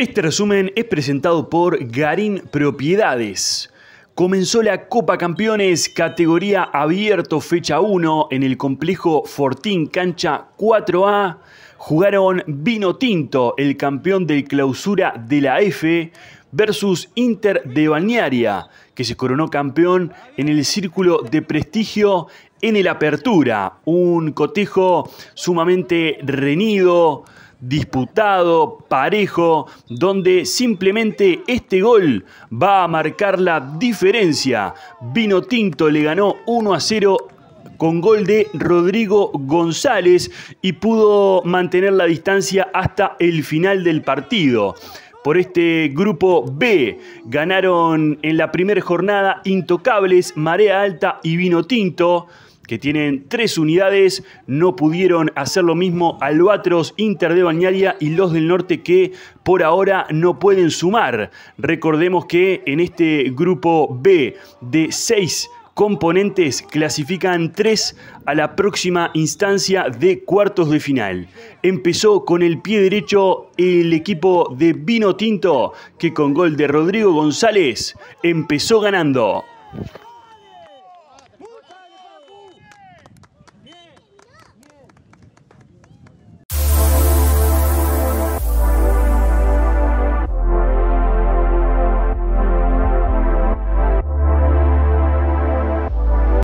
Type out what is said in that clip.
Este resumen es presentado por Garín Propiedades. Comenzó la Copa Campeones categoría abierto fecha 1 en el complejo Fortín Cancha 4A. Jugaron Vino Tinto, el campeón del clausura de la F, versus Inter de Balnearia, que se coronó campeón en el círculo de prestigio en el Apertura. Un cotejo sumamente reñido disputado, parejo, donde simplemente este gol va a marcar la diferencia. Vino Tinto le ganó 1 a 0 con gol de Rodrigo González y pudo mantener la distancia hasta el final del partido por este grupo B. Ganaron en la primera jornada Intocables, Marea Alta y Vino Tinto que tienen tres unidades, no pudieron hacer lo mismo Albatros, Inter de Bañaria y los del norte que por ahora no pueden sumar. Recordemos que en este grupo B de seis componentes clasifican tres a la próxima instancia de cuartos de final. Empezó con el pie derecho el equipo de Vino Tinto, que con gol de Rodrigo González empezó ganando.